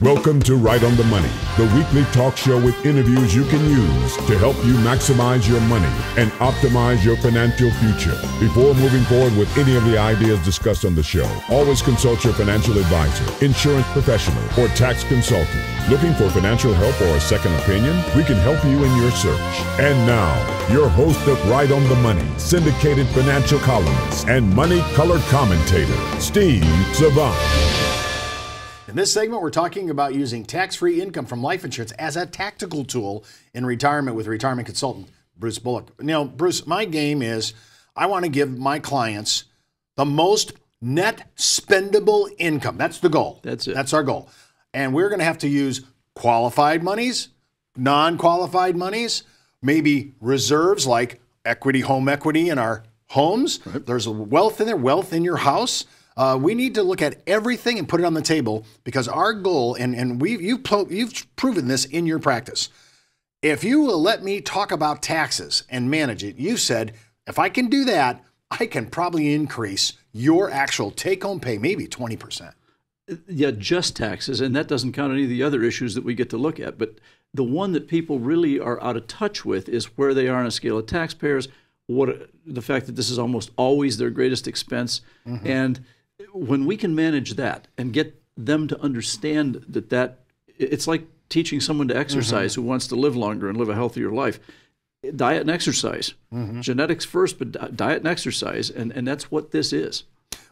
Welcome to Right on the Money, the weekly talk show with interviews you can use to help you maximize your money and optimize your financial future. Before moving forward with any of the ideas discussed on the show, always consult your financial advisor, insurance professional, or tax consultant. Looking for financial help or a second opinion? We can help you in your search. And now, your host of Right on the Money, syndicated financial columnist, and money Color commentator, Steve Savant. In this segment, we're talking about using tax free income from life insurance as a tactical tool in retirement with retirement consultant Bruce Bullock. now, Bruce, my game is I want to give my clients the most net spendable income. That's the goal. That's it. That's our goal. And we're going to have to use qualified monies, non qualified monies, maybe reserves like equity, home equity in our homes. Right. There's wealth in there, wealth in your house. Uh, we need to look at everything and put it on the table because our goal, and, and we you've, you've proven this in your practice. If you will let me talk about taxes and manage it, you said, if I can do that, I can probably increase your actual take home pay maybe 20%. Yeah, just taxes. And that doesn't count any of the other issues that we get to look at. But the one that people really are out of touch with is where they are on a scale of taxpayers, what the fact that this is almost always their greatest expense. Mm-hmm. And when we can manage that and get them to understand that that it's like teaching someone to exercise mm-hmm. who wants to live longer and live a healthier life diet and exercise mm-hmm. genetics first but diet and exercise and, and that's what this is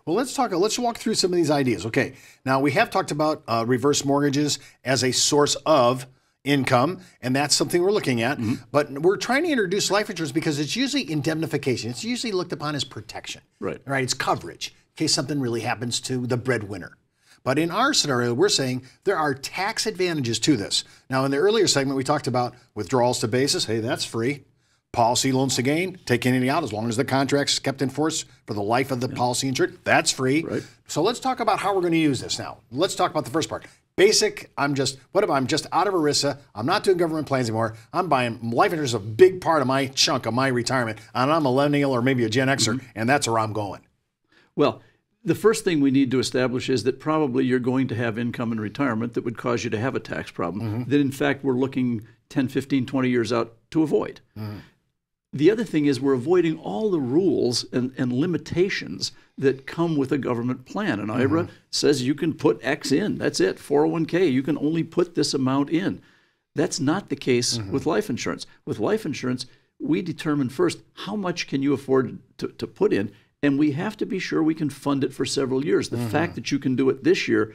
well let's talk let's walk through some of these ideas okay now we have talked about uh, reverse mortgages as a source of income, and that's something we're looking at. Mm-hmm. But we're trying to introduce life insurance because it's usually indemnification. It's usually looked upon as protection. Right. Right. It's coverage case something really happens to the breadwinner. But in our scenario, we're saying there are tax advantages to this. Now, in the earlier segment, we talked about withdrawals to basis. Hey, that's free. Policy loans to gain, take anything out as long as the contract's kept in force for the life of the yeah. policy insured. That's free. Right. So let's talk about how we're going to use this now. Let's talk about the first part. Basic, I'm just, what if I'm just out of ERISA? I'm not doing government plans anymore. I'm buying life insurance, a big part of my chunk of my retirement, and I'm a millennial or maybe a Gen Xer, mm-hmm. and that's where I'm going. Well, the first thing we need to establish is that probably you're going to have income in retirement that would cause you to have a tax problem mm -hmm. that in fact we're looking 10 15 20 years out to avoid mm -hmm. the other thing is we're avoiding all the rules and, and limitations that come with a government plan And mm -hmm. ira mm-hmm. says you can put x in that's it 401k you can only put this amount in that's not the case mm-hmm. with life insurance with life insurance we determine first how much can you afford to, to put in and we have to be sure we can fund it for several years. The mm-hmm. fact that you can do it this year,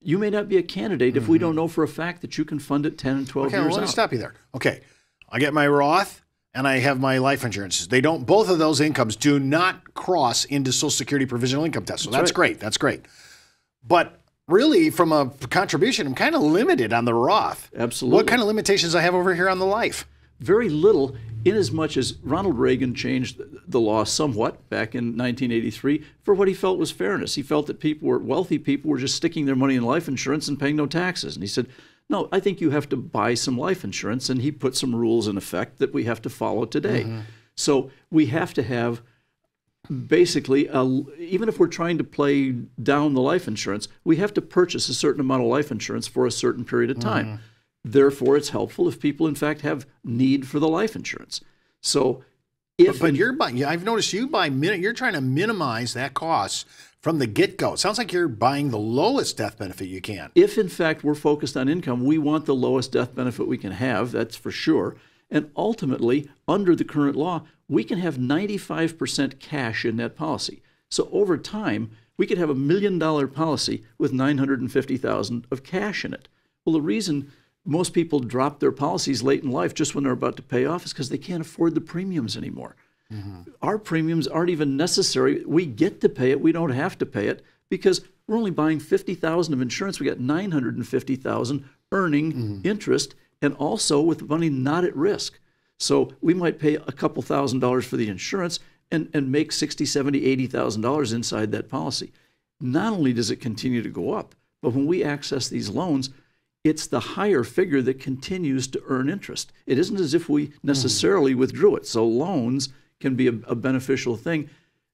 you may not be a candidate mm-hmm. if we mm-hmm. don't know for a fact that you can fund it 10 and 12 okay, years well, let me stop you there. Okay. I get my Roth and I have my life insurance. They don't both of those incomes do not cross into social security provisional income test. So that's, that's right. great. That's great. But really from a contribution, I'm kind of limited on the Roth. Absolutely. What kind of limitations I have over here on the life? very little inasmuch as Ronald Reagan changed the law somewhat back in 1983 for what he felt was fairness. He felt that people were wealthy people were just sticking their money in life insurance and paying no taxes. And he said, "No, I think you have to buy some life insurance." And he put some rules in effect that we have to follow today. Mm-hmm. So we have to have basically a, even if we're trying to play down the life insurance, we have to purchase a certain amount of life insurance for a certain period of time. Mm-hmm. Therefore, it's helpful if people, in fact, have need for the life insurance. So, if but, but you're buying, I've noticed you buy you're trying to minimize that cost from the get go. It sounds like you're buying the lowest death benefit you can. If, in fact, we're focused on income, we want the lowest death benefit we can have, that's for sure. And ultimately, under the current law, we can have 95% cash in that policy. So over time, we could have a million dollar policy with 950,000 of cash in it. Well, the reason most people drop their policies late in life just when they're about to pay off is because they can't afford the premiums anymore. Mm-hmm. Our premiums aren't even necessary. We get to pay it. We don't have to pay it because we're only buying 50,000 of insurance. We got 950,000 earning mm-hmm. interest and also with money not at risk. So we might pay a couple thousand dollars for the insurance and, and make 60, 70, 80,000 dollars inside that policy. Not only does it continue to go up, but when we access these loans, it's the higher figure that continues to earn interest. It isn't as if we hmm. necessarily mm. withdrew it. So loans can be a, a, beneficial thing.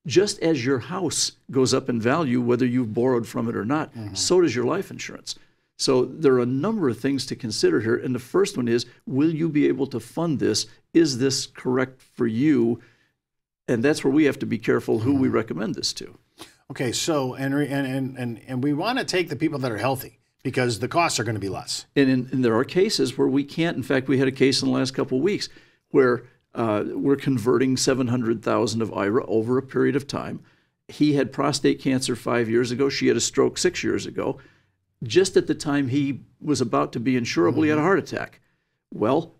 Just as your house goes up in value, whether you've borrowed from it or not, mm-hmm. so does your life insurance. So there are a number of things to consider here. And the first one is will you be able to fund this? Is this correct for you? And that's where we have to be careful who mm-hmm. we hmm. recommend this to. Okay, so and, and, and, and we want to take the people that are healthy because the costs are going to be less. And, in, and there are cases where we can't. In fact, we had a case in the last couple of weeks where uh, we're converting 700,000 of IRA over a period of time. He had prostate cancer five years ago. She had a stroke six years ago. Just at the time he was about to be insurable, mm-hmm. he had a heart attack. Well,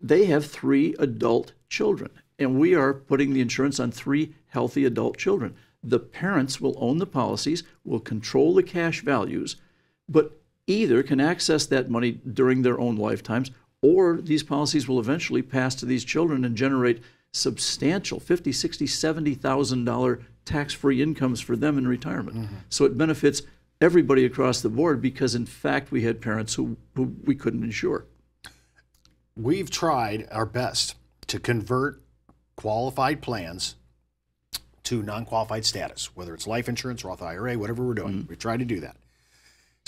they have three adult children, and we are putting the insurance on three healthy adult children. The parents will own the policies, will control the cash values, but either can access that money during their own lifetimes, or these policies will eventually pass to these children and generate substantial 50, 60, 70,000 dollar tax-free incomes for them in retirement. Mm-hmm. So it benefits everybody across the board because in fact we had parents who, who we couldn't insure. We've tried our best to convert qualified plans to non-qualified status, whether it's life insurance, Roth IRA, whatever we're doing. Mm-hmm. We've tried to do that.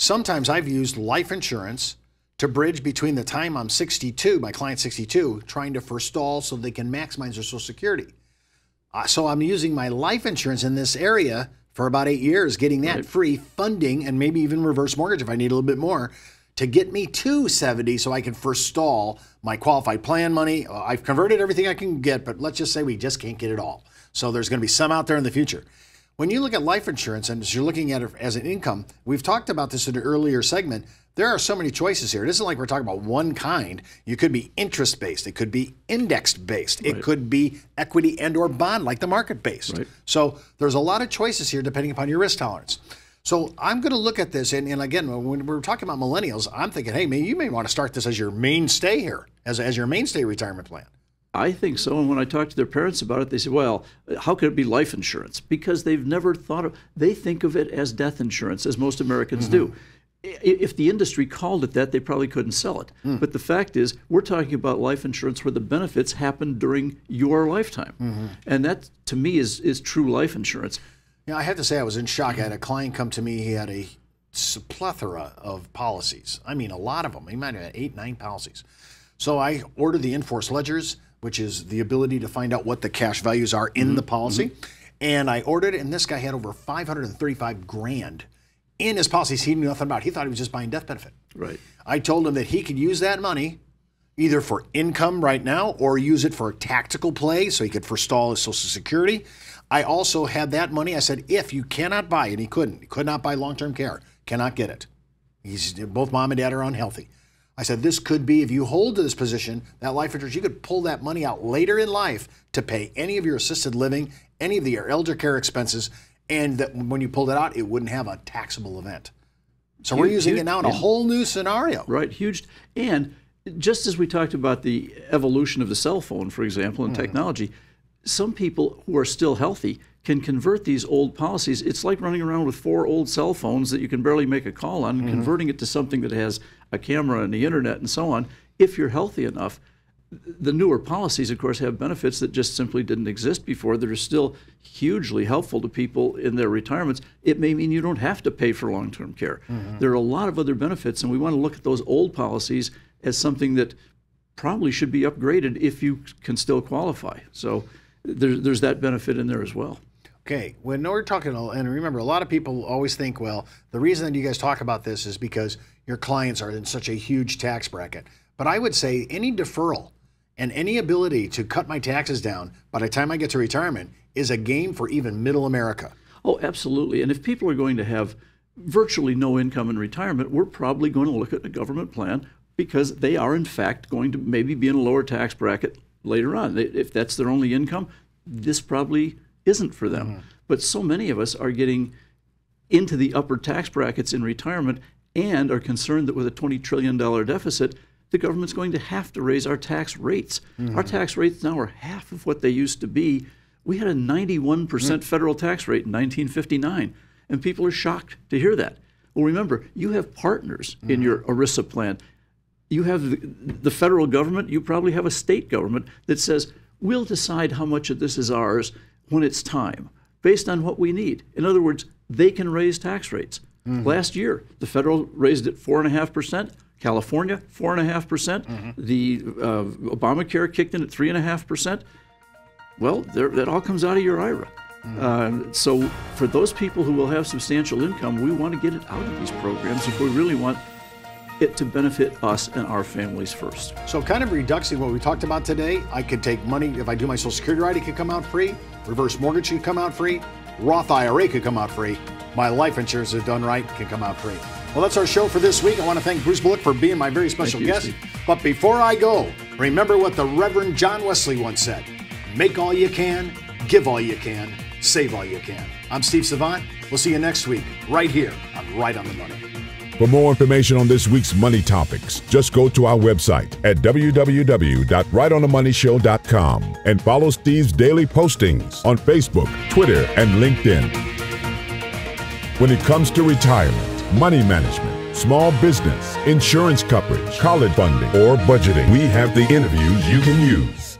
Sometimes I've used life insurance to bridge between the time I'm 62, my client 62, trying to forestall so they can maximize their Social Security. Uh, so I'm using my life insurance in this area for about eight years, getting that right. free funding and maybe even reverse mortgage if I need a little bit more to get me to 70 so I can forestall my qualified plan money. Uh, I've converted everything I can get, but let's just say we just can't get it all. So there's going to be some out there in the future. When you look at life insurance and as you're looking at it as an income, we've talked about this in an earlier segment. There are so many choices here. It isn't like we're talking about one kind. You could be interest based. It could be indexed based. Right. It could be equity and or bond like the market based. Right. So there's a lot of choices here depending upon your risk tolerance. So I'm going to look at this, and, and, again, when we're talking about millennials, I'm thinking, hey, man, you may want to start this as your mainstay here, as, as your mainstay retirement plan. I think so. And when I talk to their parents about it, they say, well, how could it be life insurance? Because they've never thought of they think of it as death insurance, as most Americans mm-hmm. do. If the industry called it that, they probably couldn't sell it. Mm. But the fact is, we're talking about life insurance where the benefits happen during your lifetime. Mm-hmm. And that, to me, is, is true life insurance. Yeah, I have to say, I was in shock. I had a client come to me. He had a plethora of policies. I mean, a lot of them. He might have had eight, nine policies. So I ordered the Enforce ledgers which is the ability to find out what the cash values are in mm-hmm. the policy. Mm-hmm. And I ordered it, and this guy had over 535 grand in his policies he knew nothing about. He thought he was just buying death benefit. Right. I told him that he could use that money either for income right now or use it for a tactical play so he could forestall his Social Security. I also had that money. I said, if you cannot buy, and he couldn't, he could not buy long term care, cannot get it. He's both mom and dad are unhealthy. I said, this could be, if you hold to this position, that life insurance, you could pull that money out later in life to pay any of your assisted living, any of your elder care expenses, and that when you pulled it out, it wouldn't have a taxable event. So huge, we're using huge, it now in a whole new scenario. Right, huge. And just as we talked about the evolution of the cell phone, for example, and mm. technology, some people who are still healthy can convert these old policies. It's like running around with four old cell phones that you can barely make a call on, mm-hmm. converting it to something that has a camera and the internet and so on, if you're healthy enough. The newer policies, of course, have benefits that just simply didn't exist before that are still hugely helpful to people in their retirements. It may mean you don't have to pay for long term care. Mm-hmm. There are a lot of other benefits, and we want to look at those old policies as something that probably should be upgraded if you can still qualify. So there's, there's that benefit in there as well. Okay, when we're talking, and remember, a lot of people always think, well, the reason that you guys talk about this is because your clients are in such a huge tax bracket. But I would say any deferral and any ability to cut my taxes down by the time I get to retirement is a game for even middle America. Oh, absolutely. And if people are going to have virtually no income in retirement, we're probably going to look at a government plan because they are, in fact, going to maybe be in a lower tax bracket later on. If that's their only income, this probably isn't for them. Mm-hmm. But so many of us are getting into the upper tax brackets in retirement and are concerned that with a $20 trillion deficit, the government's going to have to raise our tax rates. Mm-hmm. Our tax rates now are half of what they used to be. We had a 91% percent mm hmm federal tax rate in 1959, and people are shocked to hear that. Well, remember, you have partners mm-hmm. in your ERISA plan. You have the federal government, you probably have a state government that says, we'll decide how much of this is ours when it's time, based on what we need. In other words, they can raise tax rates. Mm-hmm. Last year, the federal raised it 4.5%. California, 4.5%. percent mm hmm The uh, Obamacare kicked in at 3.5%. Well, that all comes out of your IRA. Mm-hmm. Uh, so, for those people who will have substantial income, we want to get it out of these programs if we really want it to benefit us and our families first. So, kind of reducing what we talked about today, I could take money, if I do my Social Security right, it could come out free. Reverse mortgage could come out free. Roth IRA could come out free my life insurance is done right can come out free. Well, that's our show for this week. I want to thank Bruce Bullock for being my very special you, guest. Steve. But before I go, remember what the Reverend John Wesley once said make all you can, give all you can, save all you can. I'm Steve Savant. We'll see you next week, right here on Right on the Money. For more information on this week's money topics, just go to our website at www.rightonthemoneyshow.com and follow Steve's daily postings on Facebook, Twitter, and LinkedIn. When it comes to retirement, money management, small business, insurance coverage, college funding, or budgeting, we have the interviews you can use.